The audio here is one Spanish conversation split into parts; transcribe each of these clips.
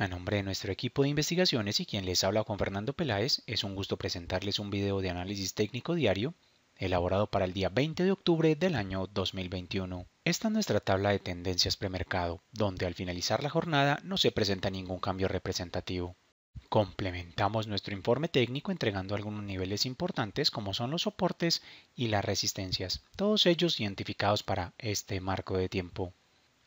A nombre de nuestro equipo de investigaciones y quien les habla con Fernando Peláez, es un gusto presentarles un video de análisis técnico diario elaborado para el día 20 de octubre del año 2021. Esta es nuestra tabla de tendencias premercado, donde al finalizar la jornada no se presenta ningún cambio representativo. Complementamos nuestro informe técnico entregando algunos niveles importantes como son los soportes y las resistencias, todos ellos identificados para este marco de tiempo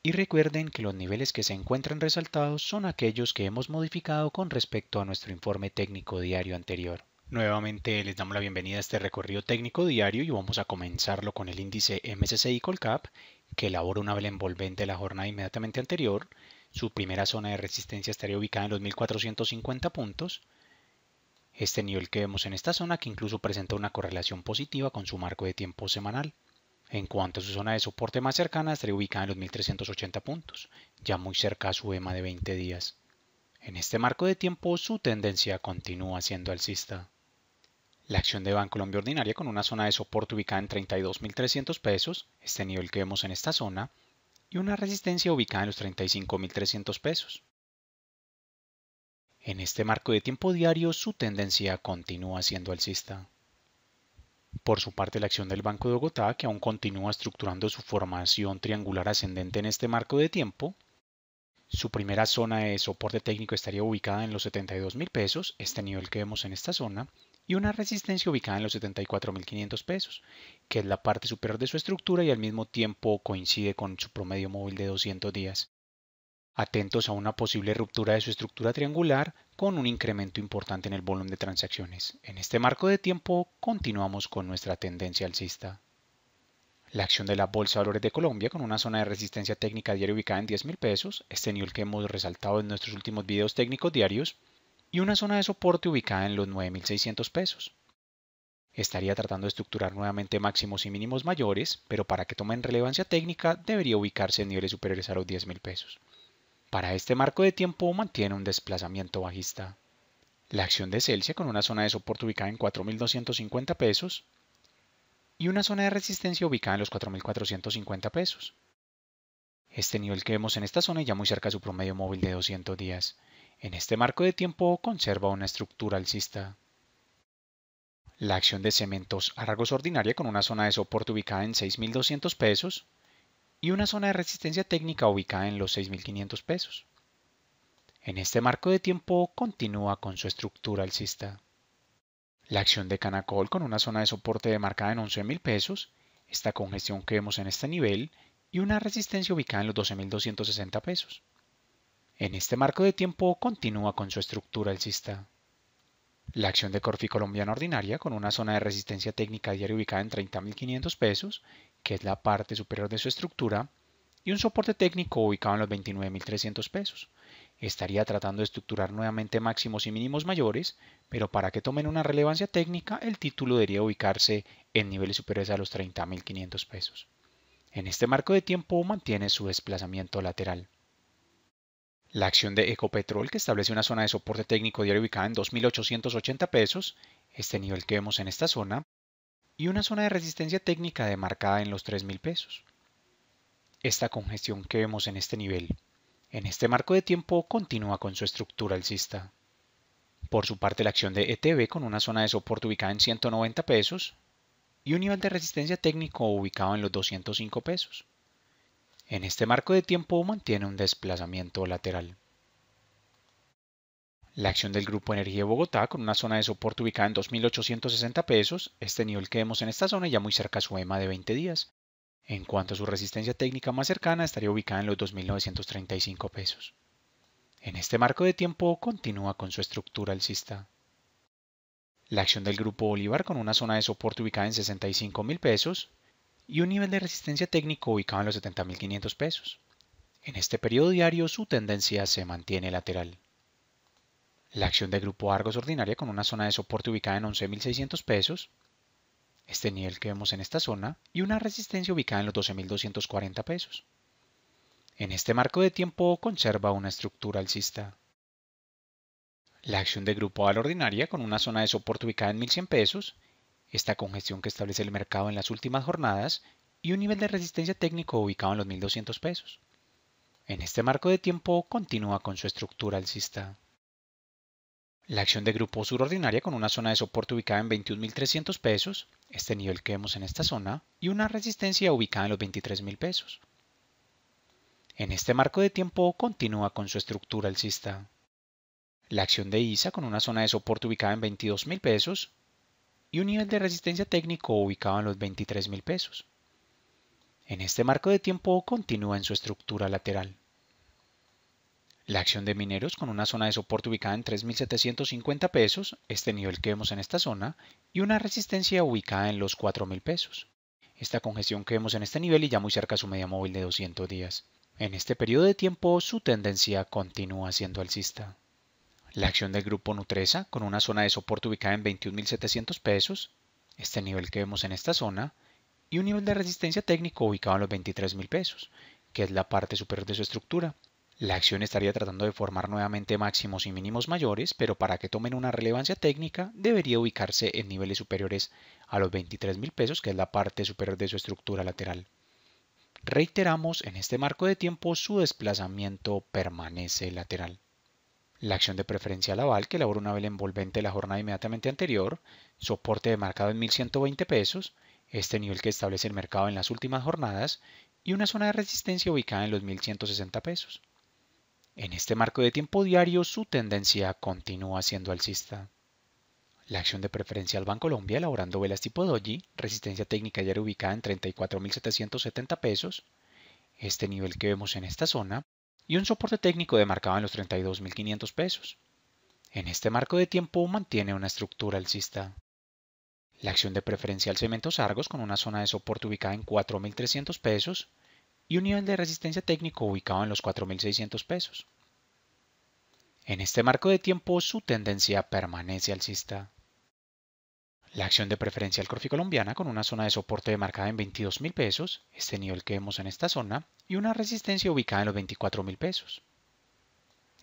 y recuerden que los niveles que se encuentran resaltados son aquellos que hemos modificado con respecto a nuestro informe técnico diario anterior. Nuevamente les damos la bienvenida a este recorrido técnico diario y vamos a comenzarlo con el índice MSCI Colcap que elabora una vela envolvente de la jornada inmediatamente anterior. Su primera zona de resistencia estaría ubicada en los 1450 puntos. Este nivel que vemos en esta zona que incluso presenta una correlación positiva con su marco de tiempo semanal. En cuanto a su zona de soporte más cercana, estaría ubicada en los 1380 puntos, ya muy cerca a su EMA de 20 días. En este marco de tiempo, su tendencia continúa siendo alcista. La acción de Banco Colombia ordinaria con una zona de soporte ubicada en 32.300 pesos, este nivel que vemos en esta zona, y una resistencia ubicada en los 35.300 pesos. En este marco de tiempo diario, su tendencia continúa siendo alcista. Por su parte, la acción del Banco de Bogotá, que aún continúa estructurando su formación triangular ascendente en este marco de tiempo, su primera zona de soporte técnico estaría ubicada en los 72 mil pesos, este nivel que vemos en esta zona, y una resistencia ubicada en los 74 mil 500 pesos, que es la parte superior de su estructura y al mismo tiempo coincide con su promedio móvil de 200 días. Atentos a una posible ruptura de su estructura triangular, con un incremento importante en el volumen de transacciones. En este marco de tiempo continuamos con nuestra tendencia alcista. La acción de la Bolsa de Valores de Colombia con una zona de resistencia técnica diaria ubicada en $10,000, pesos, este nivel que hemos resaltado en nuestros últimos videos técnicos diarios, y una zona de soporte ubicada en los 9.600 pesos. Estaría tratando de estructurar nuevamente máximos y mínimos mayores, pero para que tomen relevancia técnica debería ubicarse en niveles superiores a los $10,000. pesos. Para este marco de tiempo mantiene un desplazamiento bajista. La acción de Celsius con una zona de soporte ubicada en 4.250 pesos y una zona de resistencia ubicada en los 4.450 pesos. Este nivel que vemos en esta zona ya muy cerca de su promedio móvil de 200 días. En este marco de tiempo conserva una estructura alcista. La acción de cementos a ordinaria con una zona de soporte ubicada en 6.200 pesos y una zona de resistencia técnica ubicada en los 6.500 pesos. En este marco de tiempo continúa con su estructura alcista. La acción de Canacol con una zona de soporte demarcada en 11.000 pesos, esta congestión que vemos en este nivel y una resistencia ubicada en los 12.260 pesos. En este marco de tiempo continúa con su estructura alcista. La acción de Corfi Colombiana Ordinaria con una zona de resistencia técnica diaria ubicada en 30.500 pesos que es la parte superior de su estructura, y un soporte técnico ubicado en los 29.300 pesos. Estaría tratando de estructurar nuevamente máximos y mínimos mayores, pero para que tomen una relevancia técnica, el título debería ubicarse en niveles superiores a los 30.500 pesos. En este marco de tiempo mantiene su desplazamiento lateral. La acción de Ecopetrol, que establece una zona de soporte técnico diario ubicada en 2.880 pesos, este nivel que vemos en esta zona, y una zona de resistencia técnica demarcada en los 3.000 pesos. Esta congestión que vemos en este nivel, en este marco de tiempo, continúa con su estructura alcista. Por su parte, la acción de ETB con una zona de soporte ubicada en 190 pesos y un nivel de resistencia técnico ubicado en los 205 pesos. En este marco de tiempo mantiene un desplazamiento lateral la acción del Grupo Energía Bogotá con una zona de soporte ubicada en 2.860 pesos, este nivel que vemos en esta zona ya muy cerca a su EMA de 20 días. En cuanto a su resistencia técnica más cercana, estaría ubicada en los 2.935 pesos. En este marco de tiempo continúa con su estructura alcista. La acción del Grupo Bolívar con una zona de soporte ubicada en 65.000 pesos y un nivel de resistencia técnico ubicado en los 70.500 pesos. En este periodo diario su tendencia se mantiene lateral. La acción de grupo Argos ordinaria con una zona de soporte ubicada en 11.600 pesos, este nivel que vemos en esta zona, y una resistencia ubicada en los 12.240 pesos. En este marco de tiempo conserva una estructura alcista. La acción de grupo Al ordinaria con una zona de soporte ubicada en 1.100 pesos, esta congestión que establece el mercado en las últimas jornadas y un nivel de resistencia técnico ubicado en los 1.200 pesos. En este marco de tiempo continúa con su estructura alcista. La acción de grupo Ordinaria con una zona de soporte ubicada en 21.300 pesos, este nivel que vemos en esta zona, y una resistencia ubicada en los 23.000 pesos. En este marco de tiempo continúa con su estructura alcista. La acción de ISA con una zona de soporte ubicada en 22.000 pesos y un nivel de resistencia técnico ubicado en los 23.000 pesos. En este marco de tiempo continúa en su estructura lateral. La acción de mineros con una zona de soporte ubicada en 3.750 pesos, este nivel que vemos en esta zona, y una resistencia ubicada en los 4.000 pesos. Esta congestión que vemos en este nivel y ya muy cerca a su media móvil de 200 días. En este periodo de tiempo su tendencia continúa siendo alcista. La acción del grupo Nutresa con una zona de soporte ubicada en 21.700 pesos, este nivel que vemos en esta zona, y un nivel de resistencia técnico ubicado en los 23.000 pesos, que es la parte superior de su estructura, la acción estaría tratando de formar nuevamente máximos y mínimos mayores, pero para que tomen una relevancia técnica debería ubicarse en niveles superiores a los $23,000, pesos, que es la parte superior de su estructura lateral. Reiteramos, en este marco de tiempo su desplazamiento permanece lateral. La acción de preferencia Laval, que elabora una vela envolvente la jornada inmediatamente anterior, soporte de mercado en 1120 pesos, este nivel que establece el mercado en las últimas jornadas, y una zona de resistencia ubicada en los 1160 pesos. En este marco de tiempo diario, su tendencia continúa siendo alcista. La acción de preferencia al Bancolombia elaborando velas tipo Doji, resistencia técnica ayer ubicada en 34.770 pesos, este nivel que vemos en esta zona, y un soporte técnico demarcado en los 32.500 pesos. En este marco de tiempo mantiene una estructura alcista. La acción de preferencia al Cementos Argos con una zona de soporte ubicada en 4.300 pesos, y un nivel de resistencia técnico ubicado en los 4.600 pesos. En este marco de tiempo su tendencia permanece alcista. La acción de preferencia al Corfi colombiana con una zona de soporte marcada en 22.000 pesos, este nivel que vemos en esta zona, y una resistencia ubicada en los 24.000 pesos.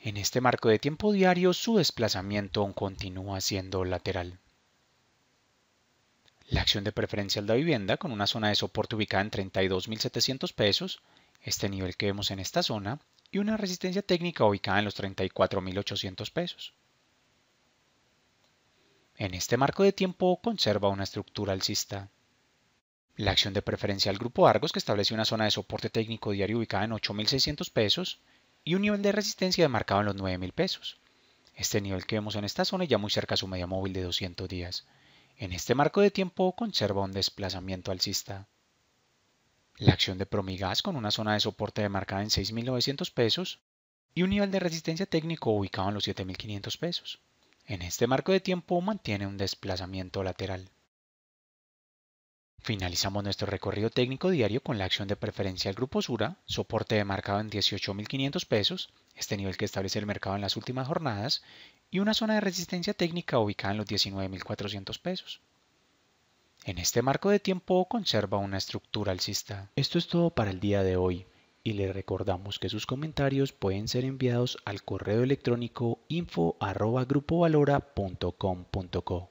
En este marco de tiempo diario su desplazamiento continúa siendo lateral la acción de preferencial de vivienda con una zona de soporte ubicada en 32.700 pesos, este nivel que vemos en esta zona, y una resistencia técnica ubicada en los 34.800 pesos. En este marco de tiempo conserva una estructura alcista. La acción de preferencia al grupo Argos que establece una zona de soporte técnico diario ubicada en 8.600 pesos y un nivel de resistencia marcado en los 9.000 pesos. Este nivel que vemos en esta zona ya muy cerca a su media móvil de 200 días. En este marco de tiempo conserva un desplazamiento alcista. La acción de Promigas con una zona de soporte demarcada en 6.900 pesos y un nivel de resistencia técnico ubicado en los 7.500 pesos. En este marco de tiempo mantiene un desplazamiento lateral. Finalizamos nuestro recorrido técnico diario con la acción de preferencia al grupo Sura, soporte demarcado en 18.500 pesos, este nivel que establece el mercado en las últimas jornadas, y una zona de resistencia técnica ubicada en los 19.400 pesos. En este marco de tiempo conserva una estructura alcista. Esto es todo para el día de hoy y le recordamos que sus comentarios pueden ser enviados al correo electrónico info@grupovalora.com.co.